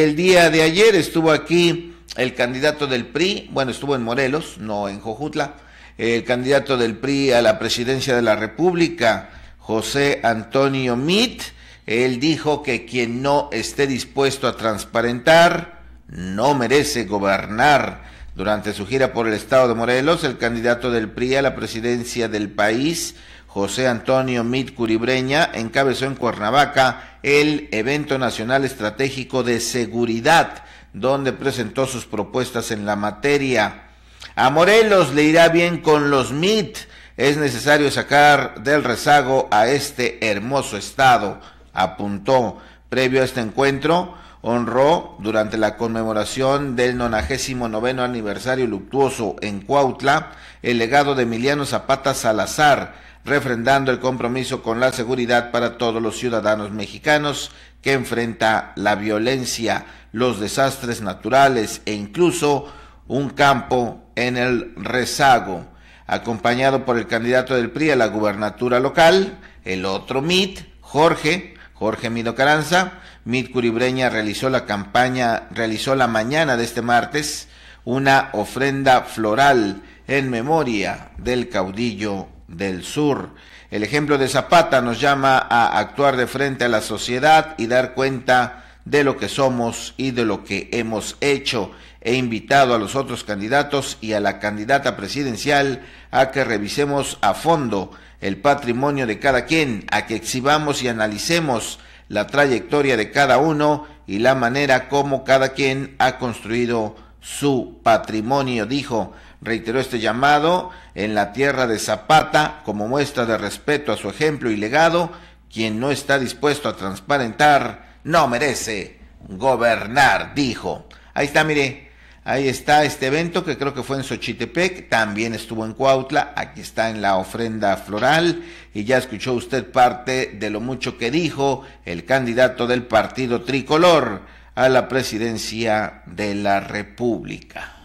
El día de ayer estuvo aquí el candidato del PRI, bueno, estuvo en Morelos, no en Jojutla, el candidato del PRI a la presidencia de la República, José Antonio Mit, él dijo que quien no esté dispuesto a transparentar no merece gobernar. Durante su gira por el estado de Morelos, el candidato del PRI a la presidencia del país, José Antonio Mit Curibreña encabezó en Cuernavaca el evento nacional estratégico de seguridad, donde presentó sus propuestas en la materia. A Morelos le irá bien con los MIT. Es necesario sacar del rezago a este hermoso estado, apuntó. Previo a este encuentro, honró durante la conmemoración del 99 aniversario luctuoso en Cuautla el legado de Emiliano Zapata Salazar, refrendando el compromiso con la seguridad para todos los ciudadanos mexicanos que enfrenta la violencia, los desastres naturales e incluso un campo en el rezago. Acompañado por el candidato del PRI a la gubernatura local, el otro MIT, Jorge, Jorge Mido Caranza, Mit Curibreña realizó la campaña, realizó la mañana de este martes una ofrenda floral en memoria del caudillo del sur. El ejemplo de Zapata nos llama a actuar de frente a la sociedad y dar cuenta de lo que somos y de lo que hemos hecho. He invitado a los otros candidatos y a la candidata presidencial a que revisemos a fondo el patrimonio de cada quien, a que exhibamos y analicemos la trayectoria de cada uno y la manera como cada quien ha construido su patrimonio, dijo. Reiteró este llamado en la tierra de Zapata como muestra de respeto a su ejemplo y legado. Quien no está dispuesto a transparentar no merece gobernar, dijo. Ahí está, mire, Ahí está este evento que creo que fue en Xochitepec, también estuvo en Cuautla, aquí está en la ofrenda floral y ya escuchó usted parte de lo mucho que dijo el candidato del partido tricolor a la presidencia de la República.